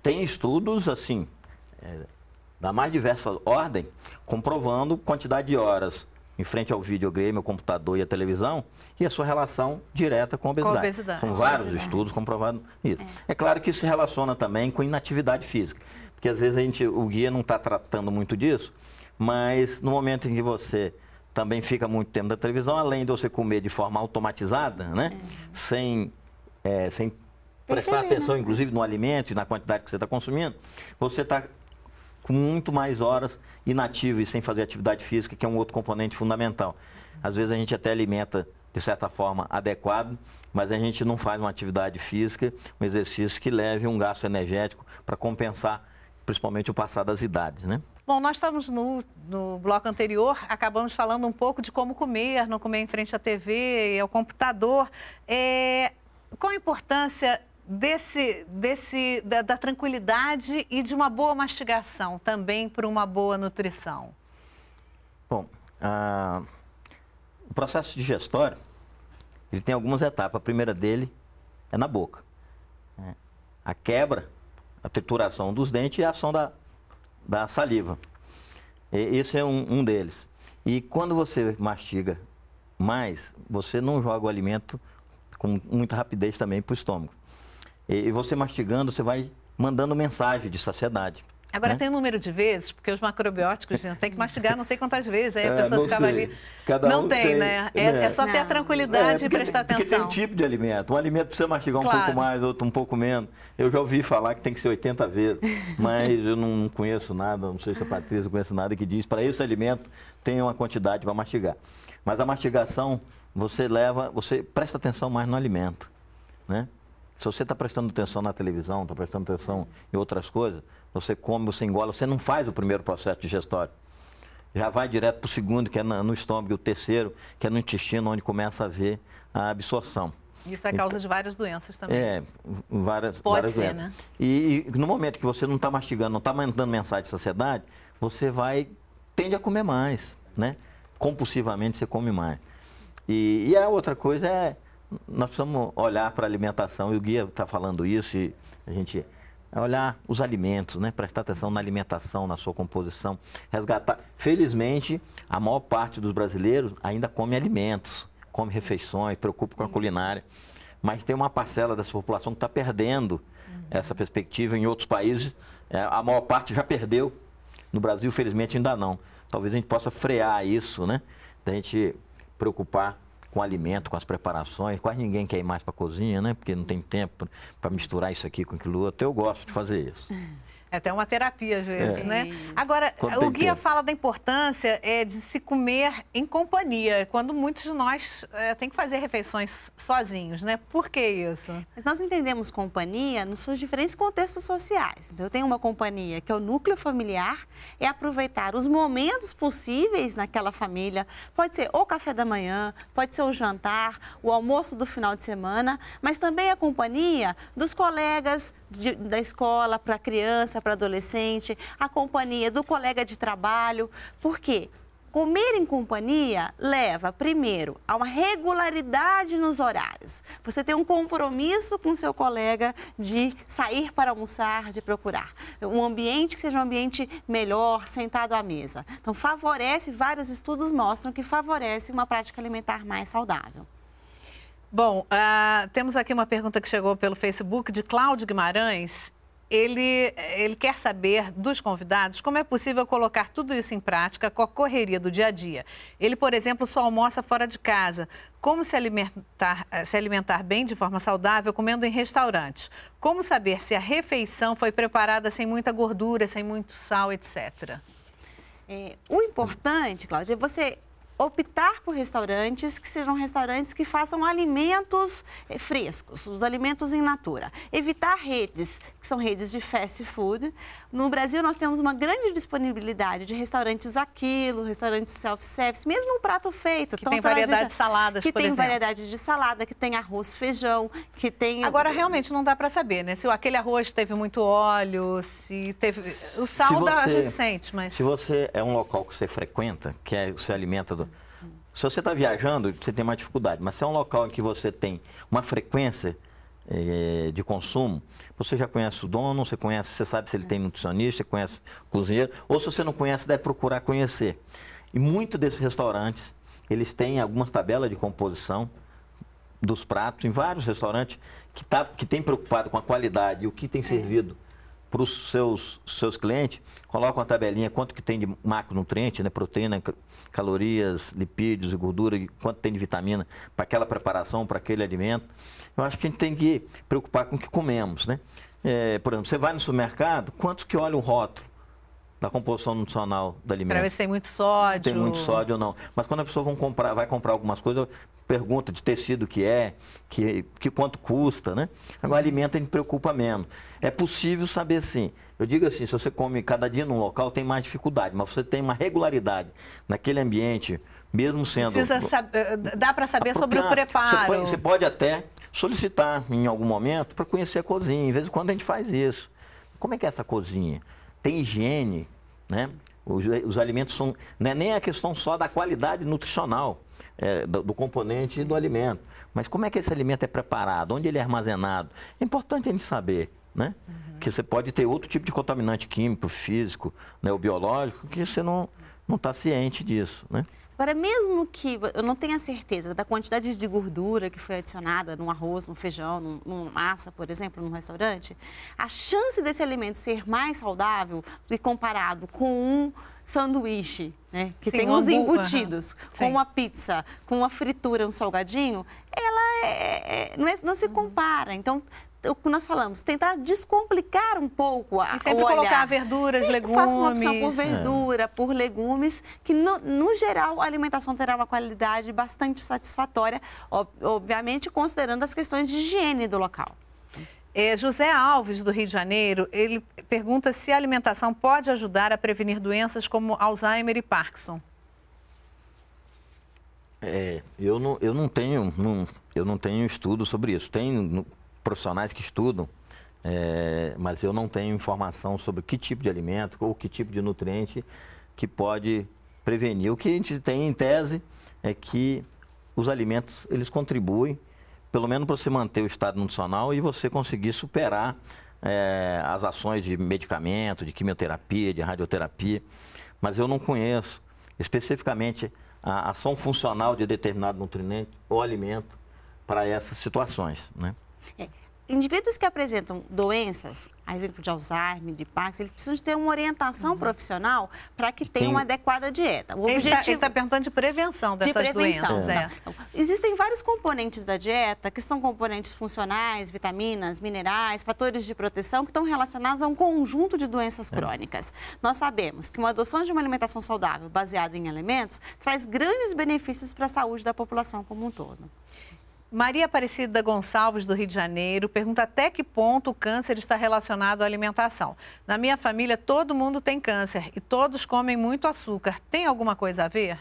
tem estudos, assim, é, da mais diversa ordem, comprovando quantidade de horas em frente ao videogame, ao computador e à televisão, e a sua relação direta com a obesidade. Com a obesidade. São vários obesidade. estudos comprovando isso. É. é claro que isso se relaciona também com inatividade física, porque às vezes a gente, o guia não está tratando muito disso, mas no momento em que você também fica muito tempo na televisão, além de você comer de forma automatizada, né? É. Sem, é, sem prestar né? atenção, inclusive, no alimento e na quantidade que você está consumindo, você está com muito mais horas inativo e sem fazer atividade física, que é um outro componente fundamental. Às vezes a gente até alimenta de certa forma adequado, mas a gente não faz uma atividade física, um exercício que leve um gasto energético para compensar principalmente o passar das idades, né? Bom, nós estamos no, no bloco anterior, acabamos falando um pouco de como comer, não comer em frente à TV, ao computador. É, qual a importância desse, desse, da, da tranquilidade e de uma boa mastigação também para uma boa nutrição? Bom, ah, o processo digestório ele tem algumas etapas. A primeira dele é na boca. Né? A quebra, a trituração dos dentes e a ação da, da saliva. E, esse é um, um deles. E quando você mastiga mais, você não joga o alimento com muita rapidez também para o estômago. E você mastigando, você vai mandando mensagem de saciedade. Agora né? tem número de vezes, porque os macrobióticos gente, tem que mastigar não sei quantas vezes, aí a é, pessoa ficava sei. ali. Cada não um tem, tem, né? É, né? é. só não. ter a tranquilidade é, porque, e prestar atenção. Porque tem um tipo de alimento. Um alimento precisa mastigar claro. um pouco mais, outro um pouco menos. Eu já ouvi falar que tem que ser 80 vezes, mas eu não conheço nada, não sei se a Patrícia conhece nada que diz para esse alimento tem uma quantidade para mastigar. Mas a mastigação, você leva, você presta atenção mais no alimento, né? Se você está prestando atenção na televisão, está prestando atenção em outras coisas, você come, você engola, você não faz o primeiro processo digestório. Já vai direto para o segundo, que é no estômago, e o terceiro, que é no intestino, onde começa a ver a absorção. Isso é então causa de várias doenças também. É, várias, Pode várias ser, doenças. Né? E, e, no momento que você não está mastigando, não está mandando mensagem de saciedade, você vai, tende a comer mais, né? Compulsivamente você come mais. E, e a outra coisa é nós precisamos olhar para a alimentação, e o guia está falando isso, e a gente é olhar os alimentos, né? prestar atenção na alimentação, na sua composição, resgatar. Felizmente, a maior parte dos brasileiros ainda come alimentos, come refeições, preocupa com a culinária, mas tem uma parcela dessa população que está perdendo uhum. essa perspectiva. Em outros países, é, a maior parte já perdeu. No Brasil, felizmente, ainda não. Talvez a gente possa frear isso, né? Da gente preocupar com alimento, com as preparações. Quase ninguém quer ir mais para a cozinha, né? Porque não tem tempo para misturar isso aqui com aquilo outro. Eu gosto de fazer isso. É até uma terapia, às é. vezes, é. né? Agora, Quanto o guia tempo? fala da importância é, de se comer em companhia, quando muitos de nós é, tem que fazer refeições sozinhos, né? Por que isso? Mas nós entendemos companhia nos seus diferentes contextos sociais. Então, eu tenho uma companhia que é o núcleo familiar, é aproveitar os momentos possíveis naquela família. Pode ser o café da manhã, pode ser o jantar, o almoço do final de semana, mas também a companhia dos colegas, de, da escola para criança, para adolescente, a companhia do colega de trabalho. Por quê? Comer em companhia leva, primeiro, a uma regularidade nos horários. Você tem um compromisso com seu colega de sair para almoçar, de procurar um ambiente que seja um ambiente melhor, sentado à mesa. Então, favorece, vários estudos mostram que favorece uma prática alimentar mais saudável. Bom, uh, temos aqui uma pergunta que chegou pelo Facebook de Cláudio Guimarães. Ele, ele quer saber dos convidados como é possível colocar tudo isso em prática com a correria do dia a dia. Ele, por exemplo, só almoça fora de casa. Como se alimentar, eh, se alimentar bem de forma saudável comendo em restaurantes? Como saber se a refeição foi preparada sem muita gordura, sem muito sal, etc.? É, o importante, Cláudia, é você optar por restaurantes que sejam restaurantes que façam alimentos eh, frescos, os alimentos em natura. Evitar redes, que são redes de fast food. No Brasil, nós temos uma grande disponibilidade de restaurantes aquilo, restaurantes self-service, mesmo um prato feito. Que então, tem variedade de saladas, Que tem variedade de salada, que tem arroz, feijão, que tem... Agora, realmente, não dá para saber, né? Se aquele arroz teve muito óleo, se teve... Eh, o sal se você, da, a gente sente, mas... Se você é um local que você frequenta, que é, você alimenta do se você está viajando, você tem mais dificuldade. Mas se é um local em que você tem uma frequência eh, de consumo, você já conhece o dono, você conhece, você sabe se ele é. tem nutricionista, você conhece cozinheiro, ou se você não conhece, deve procurar conhecer. E muitos desses restaurantes, eles têm algumas tabelas de composição dos pratos, em vários restaurantes que, tá, que tem preocupado com a qualidade, o que tem é. servido para os seus, seus clientes, coloca uma tabelinha quanto que tem de macronutriente, né, proteína, calorias, lipídios e gordura, e quanto tem de vitamina para aquela preparação, para aquele alimento. Eu acho que a gente tem que preocupar com o que comemos, né? É, por exemplo, você vai no supermercado, quantos que olha o rótulo? da composição nutricional do alimento. Para ver se tem muito sódio. Se tem muito sódio ou não. Mas quando a pessoa comprar, vai comprar algumas coisas, pergunta de tecido que é, que, que quanto custa, né? Agora, uhum. alimento a gente preocupa menos. É possível saber sim. Eu digo assim, se você come cada dia num local, tem mais dificuldade, mas você tem uma regularidade naquele ambiente, mesmo sendo... Precisa saber, eh, eh, dá para saber sobre o preparo. Você pode, você pode até solicitar em algum momento para conhecer a cozinha. De vez em quando a gente faz isso. Como é que é essa cozinha? Tem higiene, né? Os, os alimentos são... Não é nem a questão só da qualidade nutricional é, do, do, componente do alimento. Mas como é que esse alimento é preparado? Onde ele é armazenado? É importante a gente saber, né? Uhum. Que você pode ter outro tipo de contaminante químico, físico, né, ou biológico, que você não está ciente disso, né? Agora, mesmo que eu não tenha certeza da quantidade de gordura que foi adicionada no arroz, no feijão, numa massa, por exemplo, num restaurante, a chance desse alimento ser mais saudável e comparado com um sanduíche, né? Que Sim, tem os embutidos, com Sim. uma pizza, com uma fritura, um salgadinho, ela é, é, não, é, não, se uhum. compara. Então, o que nós falamos, tentar descomplicar um pouco a, e sempre olhar. colocar verduras, e legumes. Faça uma opção por verdura, é. por legumes, que no, no, geral a alimentação terá uma qualidade bastante satisfatória, obviamente considerando as questões de higiene do local. É, José Alves, do Rio de Janeiro, ele pergunta se a alimentação pode ajudar a prevenir doenças como Alzheimer e Parkinson. É, eu não, eu não tenho, não, eu não tenho estudo sobre isso. Tem profissionais que estudam, é, mas eu não tenho informação sobre que tipo de alimento ou que tipo de nutriente que pode prevenir. O que a gente tem em tese é que os alimentos eles contribuem pelo menos para você manter o estado nutricional e você conseguir superar é, as ações de medicamento, de quimioterapia, de radioterapia. Mas eu não conheço especificamente a ação funcional de determinado nutriente ou alimento para essas situações. Né? É indivíduos que apresentam doenças, a exemplo de Alzheimer, de Parkinson, eles precisam de ter uma orientação uhum. profissional para que tenham uma adequada dieta. O tá, objetivo... Ele está tá perguntando de prevenção dessas de prevenção. doenças. É. Então, existem vários componentes da dieta, que são componentes funcionais, vitaminas, minerais, fatores de proteção, que estão relacionados a um conjunto de doenças é. crônicas. Nós sabemos que uma adoção de uma alimentação saudável baseada em alimentos traz grandes benefícios para a saúde da população como um todo. Maria Aparecida Gonçalves, do Rio de Janeiro, pergunta até que ponto o câncer está relacionado à alimentação. Na minha família, todo mundo tem câncer e todos comem muito açúcar. Tem alguma coisa a ver?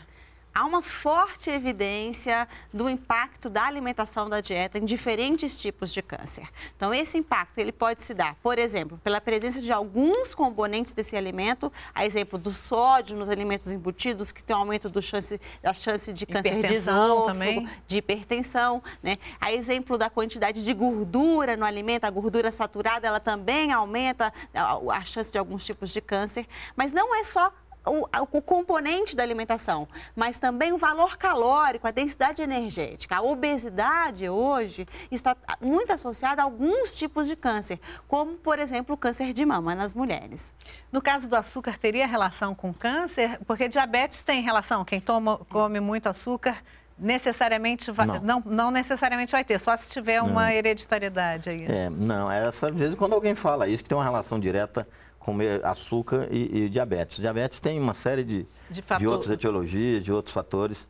há uma forte evidência do impacto da alimentação da dieta em diferentes tipos de câncer. Então, esse impacto ele pode se dar, por exemplo, pela presença de alguns componentes desse alimento, a exemplo do sódio nos alimentos embutidos, que tem um aumento do chance, da chance de câncer de esôfago, também. de hipertensão, né? A exemplo da quantidade de gordura no alimento, a gordura saturada, ela também aumenta a chance de alguns tipos de câncer, mas não é só o, o, componente da alimentação, mas também o valor calórico, a densidade energética. A obesidade hoje está muito associada a alguns tipos de câncer, como, por exemplo, o câncer de mama nas mulheres. No caso do açúcar, teria relação com câncer? Porque diabetes tem relação. Quem toma, come muito açúcar necessariamente vai, não. não. Não, necessariamente vai ter, só se tiver uma não. hereditariedade aí. É, não, essa, é, às vezes quando alguém fala isso, que tem uma relação direta comer açúcar e, e diabetes. Diabetes tem uma série de, de, de outras etiologias, de outros fatores.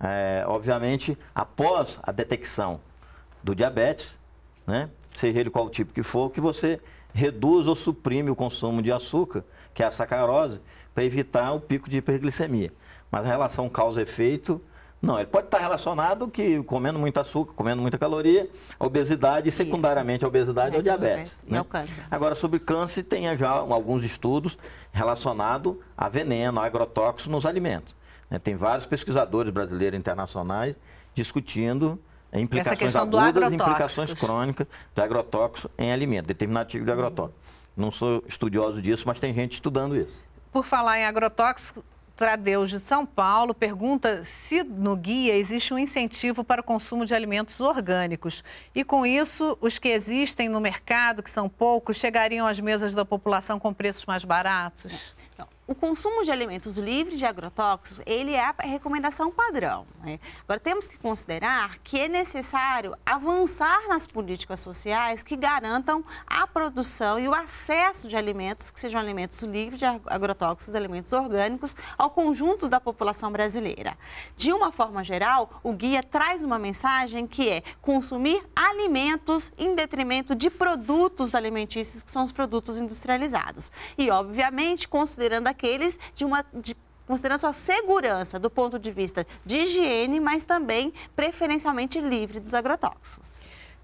É, obviamente, após a detecção do diabetes, né, seja ele qual tipo que for, que você reduz ou suprime o consumo de açúcar, que é a sacarose, para evitar o pico de hiperglicemia. Mas a relação causa-efeito não, ele pode estar relacionado que comendo muito açúcar, comendo muita caloria, a obesidade, Isso. secundariamente a obesidade é, ou diabetes. E né? ao câncer. Agora, sobre câncer, tem já alguns estudos relacionados a veneno, a agrotóxico nos alimentos. Né? Tem vários pesquisadores brasileiros e internacionais discutindo implicações agudas, implicações crônicas do agrotóxico em alimento, tipo de agrotóxico. Não sou estudioso disso, mas tem gente estudando isso. Por falar em agrotóxico, Tradeus de São Paulo pergunta se no guia existe um incentivo para o consumo de alimentos orgânicos. E com isso, os que existem no mercado, que são poucos, chegariam às mesas da população com preços mais baratos? o consumo de alimentos livres de agrotóxicos, ele é a recomendação padrão. Né? Agora, temos que considerar que é necessário avançar nas políticas sociais que garantam a produção e o acesso de alimentos, que sejam alimentos livres de agrotóxicos, alimentos orgânicos, ao conjunto da população brasileira. De uma forma geral, o guia traz uma mensagem que é consumir alimentos em detrimento de produtos alimentícios, que são os produtos industrializados. E, obviamente, considerando a daqueles de uma. De, considerando sua segurança do ponto de vista de higiene, mas também preferencialmente livre dos agrotóxicos.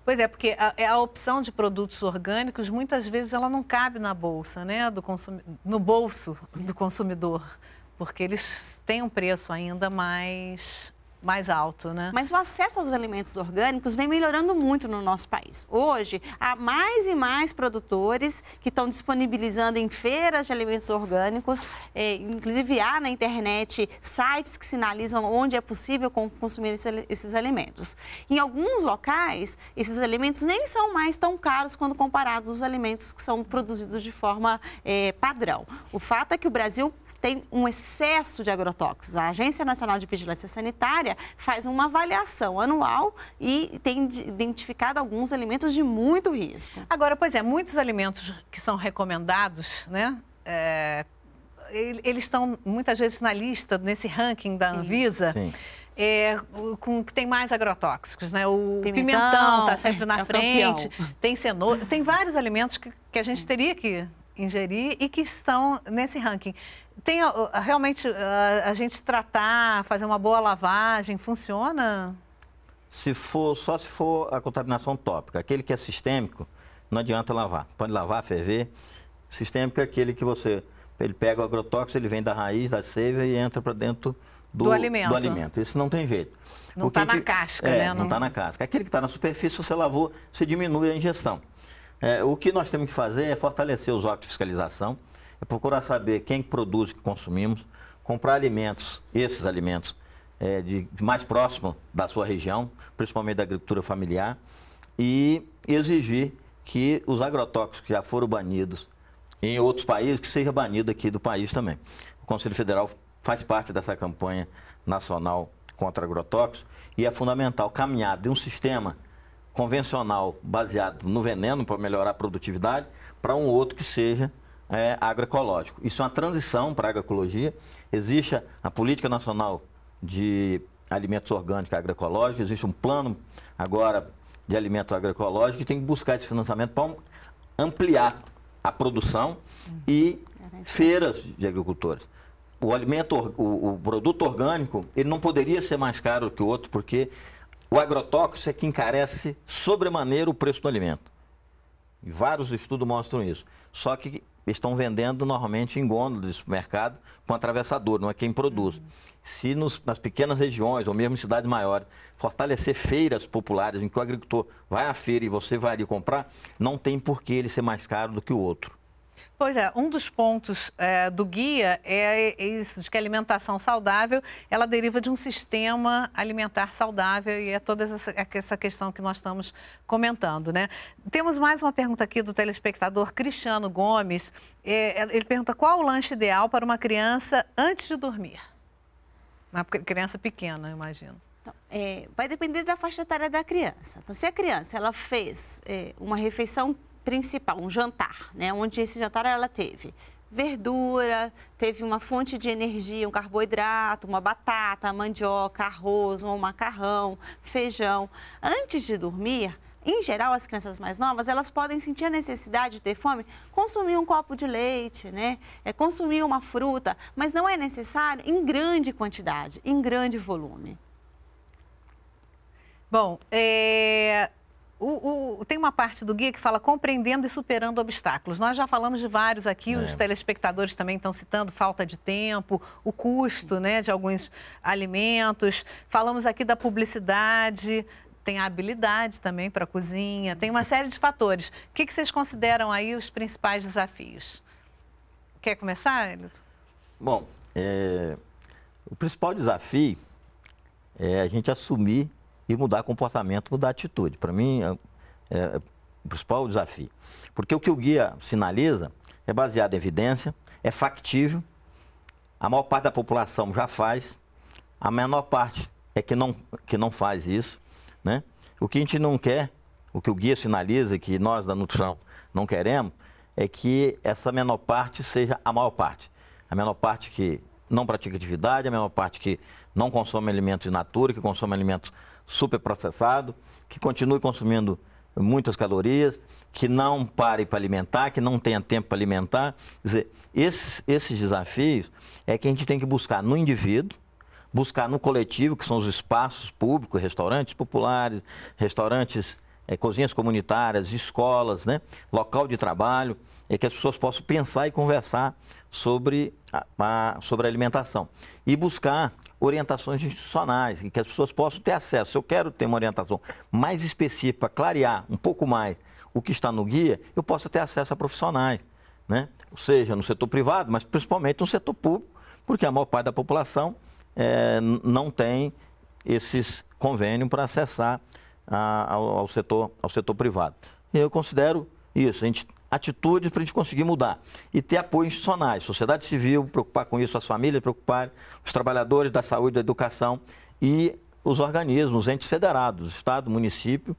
Pois é, porque a, é a, opção de produtos orgânicos muitas vezes ela não cabe na bolsa, né, do no bolso do consumidor, porque eles têm um preço ainda mais mais alto, né? Mas o acesso aos alimentos orgânicos vem melhorando muito no nosso país. Hoje, há mais e mais produtores que estão disponibilizando em feiras de alimentos orgânicos, é, inclusive há na internet sites que sinalizam onde é possível consumir esse, esses alimentos. Em alguns locais, esses alimentos nem são mais tão caros quando comparados aos alimentos que são produzidos de forma é, padrão. O fato é que o Brasil tem um excesso de agrotóxicos. A Agência Nacional de Vigilância Sanitária faz uma avaliação anual e tem identificado alguns alimentos de muito risco. Agora, pois é, muitos alimentos que são recomendados, né? É, eles estão muitas vezes na lista, nesse ranking da Anvisa. É, com que tem mais agrotóxicos, né? O pimentão está sempre na é frente, campeão. tem cenoura, tem vários alimentos que, que a gente teria que ingerir e que estão nesse ranking. Tem ah, realmente ah, a gente tratar, fazer uma boa lavagem, funciona? Se for, só se for a contaminação tópica. Aquele que é sistêmico, não adianta lavar. Pode lavar, ferver. Sistêmico é aquele que você ele pega o agrotóxico, ele vem da raiz, da seiva e entra para dentro do, do, alimento. do alimento. Isso não tem jeito. Não está na casca, é, né? Não está na casca. Aquele que está na superfície, você lavou, você diminui a ingestão. É, o que nós temos que fazer é fortalecer os órgãos de fiscalização é procurar saber quem produz o que consumimos, comprar alimentos, esses alimentos, é, de, de mais próximo da sua região, principalmente da agricultura familiar, e exigir que os agrotóxicos que já foram banidos em outros países, que sejam banidos aqui do país também. O Conselho Federal faz parte dessa campanha nacional contra agrotóxicos e é fundamental caminhar de um sistema convencional baseado no veneno para melhorar a produtividade para um outro que seja é, agroecológico. Isso é uma transição para a agroecologia. Existe a Política Nacional de Alimentos Orgânicos Agroecológicos, existe um plano agora de alimentos agroecológicos que tem que buscar esse financiamento para ampliar a produção e feiras de agricultores. O alimento, o, o produto orgânico, ele não poderia ser mais caro que o outro, porque o agrotóxico é que encarece sobremaneira o preço do alimento. Vários estudos mostram isso. Só que estão vendendo normalmente em gôndolas de supermercado com atravessador, não é quem produz. Se nos, nas pequenas regiões ou mesmo em cidades maiores fortalecer feiras populares em que o agricultor vai à feira e você vai ali comprar, não tem por que ele ser mais caro do que o outro. Pois é, um dos pontos é, do guia é isso de que a alimentação saudável ela deriva de um sistema alimentar saudável e é toda essa, essa questão que nós estamos comentando, né? Temos mais uma pergunta aqui do telespectador Cristiano Gomes. É, ele pergunta qual o lanche ideal para uma criança antes de dormir? Uma criança pequena, eu imagino. Então, é, vai depender da faixa etária da criança. Então, se a criança ela fez é, uma refeição principal, um jantar, né? Onde esse jantar ela teve verdura, teve uma fonte de energia, um carboidrato, uma batata, mandioca, arroz, um macarrão, feijão. Antes de dormir, em geral, as crianças mais novas, elas podem sentir a necessidade de ter fome, consumir um copo de leite, né? É, consumir uma fruta, mas não é necessário em grande quantidade, em grande volume. Bom, é... O, o, tem uma parte do guia que fala compreendendo e superando obstáculos. Nós já falamos de vários aqui, é. os telespectadores também estão citando falta de tempo, o custo né, de alguns alimentos. Falamos aqui da publicidade, tem a habilidade também para a cozinha, tem uma série de fatores. O que, que vocês consideram aí os principais desafios? Quer começar, Elito? Bom, é... o principal desafio é a gente assumir e mudar comportamento, mudar atitude. Para mim, é, é, é, o principal desafio. Porque o que o guia sinaliza é baseado em evidência, é factível, a maior parte da população já faz, a menor parte é que não, que não faz isso. Né? O que a gente não quer, o que o guia sinaliza, que nós da nutrição não queremos, é que essa menor parte seja a maior parte. A menor parte que não pratica atividade, a menor parte que não consome alimentos in natura, que consome alimentos superprocessado, que continue consumindo muitas calorias, que não pare para alimentar, que não tenha tempo para alimentar. Quer dizer, esses, esses desafios é que a gente tem que buscar no indivíduo, buscar no coletivo, que são os espaços públicos, restaurantes populares, restaurantes, é, cozinhas comunitárias, escolas, né? local de trabalho, é que as pessoas possam pensar e conversar sobre a, a sobre a alimentação. E buscar orientações institucionais, em que as pessoas possam ter acesso. Se eu quero ter uma orientação mais específica, clarear um pouco mais o que está no guia, eu posso ter acesso a profissionais, né? ou seja, no setor privado, mas principalmente no setor público, porque a maior parte da população é, não tem esses convênios para acessar a, ao, ao, setor, ao setor privado. E eu considero isso. A gente atitudes para a gente conseguir mudar. E ter apoio institucionais, sociedade civil, preocupar com isso, as famílias preocupar, os trabalhadores da saúde, da educação e os organismos, os entes federados, Estado, município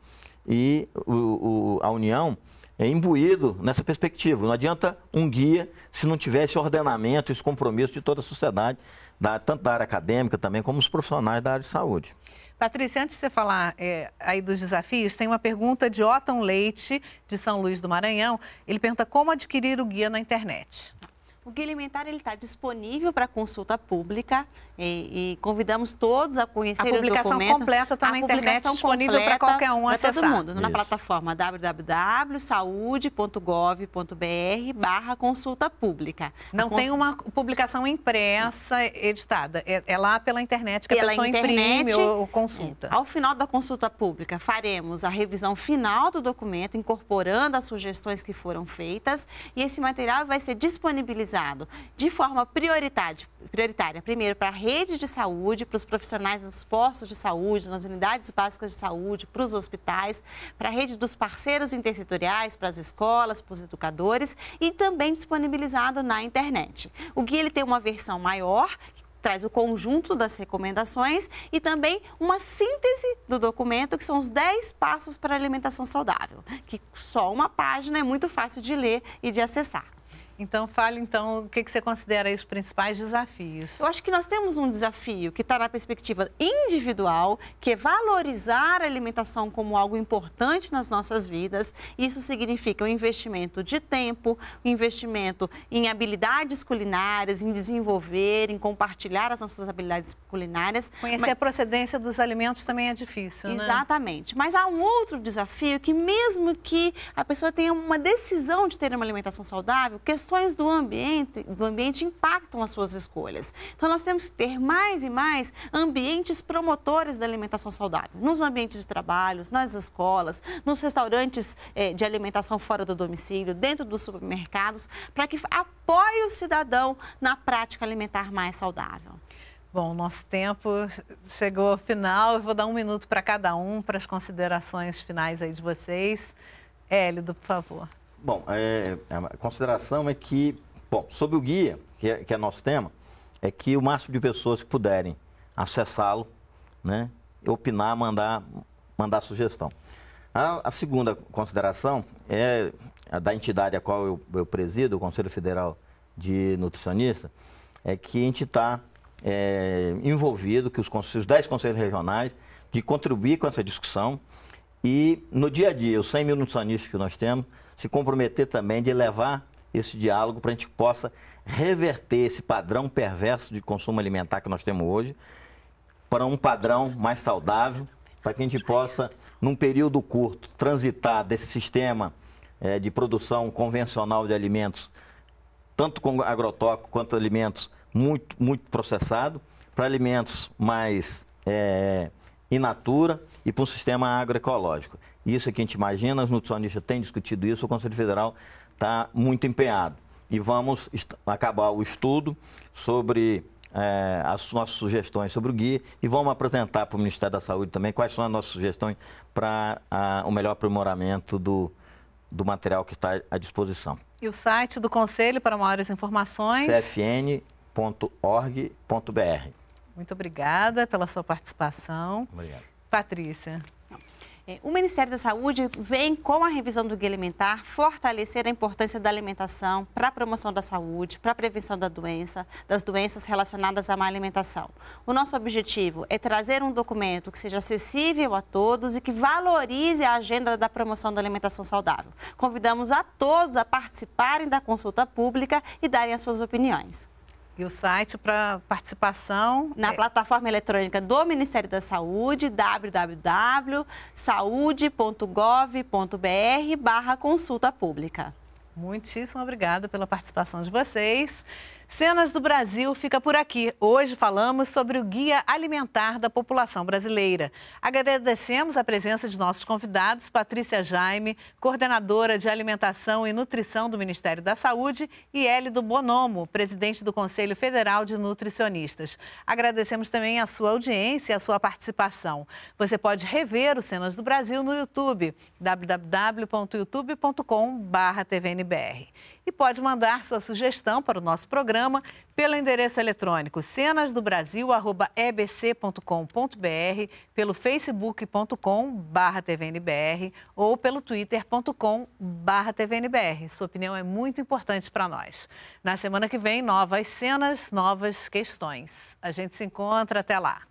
e o, o, a União é imbuído nessa perspectiva. Não adianta um guia se não tiver esse ordenamento, esse compromisso de toda a sociedade, da, tanto da área acadêmica também, como os profissionais da área de saúde. Patrícia, antes de você falar é, aí dos desafios, tem uma pergunta de Otton Leite, de São Luís do Maranhão. Ele pergunta como adquirir o guia na internet. O guia alimentar ele está disponível para consulta pública e, e, convidamos todos a conhecer tá a publicação o documento. completa está na internet, disponível para qualquer um acessar. todo mundo, Isso. na plataforma www.saude.gov.br/barra consulta pública. Não cons... tem uma publicação impressa editada, é, é lá pela internet que pela a pessoa internet, imprime ou consulta. É. Ao final da consulta pública, faremos a revisão final do documento, incorporando as sugestões que foram feitas e esse material vai ser disponibilizado de forma prioritária, prioritária primeiro para a rede de saúde, para os profissionais nos postos de saúde, nas unidades básicas de saúde, para os hospitais, para a rede dos parceiros intersetoriais, para as escolas, para os educadores e também disponibilizado na internet. O guia ele tem uma versão maior, traz o conjunto das recomendações e também uma síntese do documento, que são os 10 passos para a alimentação saudável, que só uma página é muito fácil de ler e de acessar. Então, fale então o que, que você considera aí os principais desafios. Eu acho que nós temos um desafio que está na perspectiva individual, que é valorizar a alimentação como algo importante nas nossas vidas. Isso significa um investimento de tempo, um investimento em habilidades culinárias, em desenvolver, em compartilhar as nossas habilidades culinárias. Conhecer Mas... a procedência dos alimentos também é difícil, Exatamente. né? Exatamente. Mas há um outro desafio que mesmo que a pessoa tenha uma decisão de ter uma alimentação saudável, questões do ambiente, do ambiente impactam as suas escolhas. Então, nós temos que ter mais e mais ambientes promotores da alimentação saudável, nos ambientes de trabalho, nas escolas, nos restaurantes eh, de alimentação fora do domicílio, dentro dos supermercados, para que apoie o cidadão na prática alimentar mais saudável. Bom, nosso tempo chegou ao final. Eu vou dar um minuto para cada um, para as considerações finais aí de vocês. Hélido, por favor. Bom, é, é a consideração é que, bom, sobre o guia, que é, que é nosso tema, é que o máximo de pessoas que puderem acessá-lo, né, opinar, mandar, mandar sugestão. A, a, segunda consideração é a da entidade a qual eu, eu, presido, o Conselho Federal de Nutricionista, é que a gente está é, envolvido, que os, os 10 conselhos regionais, de contribuir com essa discussão e no dia a dia, os 100 mil nutricionistas que nós temos, se comprometer também de levar esse diálogo para a gente possa reverter esse padrão perverso de consumo alimentar que nós temos hoje para um padrão mais saudável, para que a gente possa, num período curto, transitar desse sistema é, de produção convencional de alimentos, tanto com agrotóxico quanto alimentos muito, muito processados, para alimentos mais é, in natura e para um sistema agroecológico. Isso é que a gente imagina, os nutricionistas têm discutido isso, o Conselho Federal está muito empenhado. E vamos acabar o estudo sobre é, as nossas sugestões sobre o guia e vamos apresentar para o Ministério da Saúde também quais são as nossas sugestões para o melhor aprimoramento do, do material que está à disposição. E o site do Conselho para maiores informações? cfn.org.br. Muito obrigada pela sua participação. Obrigado. Patrícia. É, o Ministério da Saúde vem com a revisão do guia alimentar fortalecer a importância da alimentação para a promoção da saúde, para a prevenção da doença, das doenças relacionadas à má alimentação. O nosso objetivo é trazer um documento que seja acessível a todos e que valorize a agenda da promoção da alimentação saudável. Convidamos a todos a participarem da consulta pública e darem as suas opiniões. E o site para participação? Na é... plataforma eletrônica do Ministério da Saúde, www.saude.gov.br barra consulta pública. Muitíssimo obrigada pela participação de vocês. Cenas do Brasil fica por aqui. Hoje falamos sobre o Guia Alimentar da População Brasileira. Agradecemos a presença de nossos convidados, Patrícia Jaime, coordenadora de Alimentação e Nutrição do Ministério da Saúde, e Hélido Bonomo, presidente do Conselho Federal de Nutricionistas. Agradecemos também a sua audiência e a sua participação. Você pode rever o Cenas do Brasil no YouTube, www.youtube.com.br e pode mandar sua sugestão para o nosso programa pelo endereço eletrônico cenasdobrasil.ebc.com.br, pelo facebook.com.br tvnbr ou pelo twitter.com.br tvnbr. Sua opinião é muito importante para nós. Na semana que vem, novas cenas, novas questões. A gente se encontra até lá.